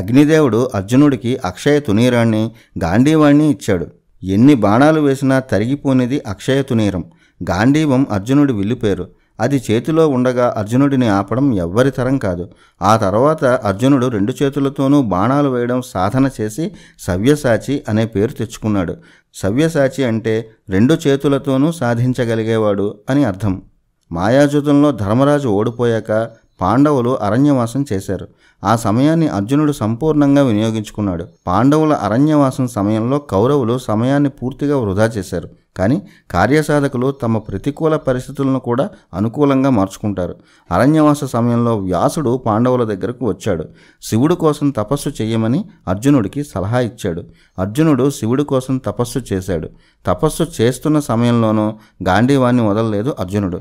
అగ్నిదేవుడు అర్జునుడికి అక్షయ తునీరాన్ని గాంధీవాణ్ణి ఇచ్చాడు ఎన్ని బాణాలు వేసినా తరిగిపోనిది అక్షయ తునీరం గాంధీవం అర్జునుడి విల్లుపేరు అది చేతిలో ఉండగా అర్జునుడిని ఆపడం ఎవ్వరి తరం కాదు ఆ తర్వాత అర్జునుడు రెండు చేతులతోనూ బాణాలు వేయడం సాధన చేసి సవ్యసాచి అనే పేరు తెచ్చుకున్నాడు సవ్యసాచి అంటే రెండు చేతులతోనూ సాధించగలిగేవాడు అని అర్థం మాయాజుతంలో ధర్మరాజు ఓడిపోయాక పాండవులు అరణ్యవాసం చేశారు ఆ సమయాన్ని అర్జునుడు సంపూర్ణంగా వినియోగించుకున్నాడు పాండవుల అరణ్యవాసం సమయంలో కౌరవులు సమయాన్ని పూర్తిగా వృధా చేశారు కానీ కార్యసాధకులు తమ ప్రతికూల పరిస్థితులను కూడా అనుకూలంగా మార్చుకుంటారు అరణ్యవాస సమయంలో వ్యాసుడు పాండవుల దగ్గరకు వచ్చాడు శివుడు కోసం తపస్సు చేయమని అర్జునుడికి సలహా ఇచ్చాడు అర్జునుడు శివుడి కోసం తపస్సు చేశాడు తపస్సు చేస్తున్న సమయంలోనూ గాంధీవాన్ని వదలలేదు అర్జునుడు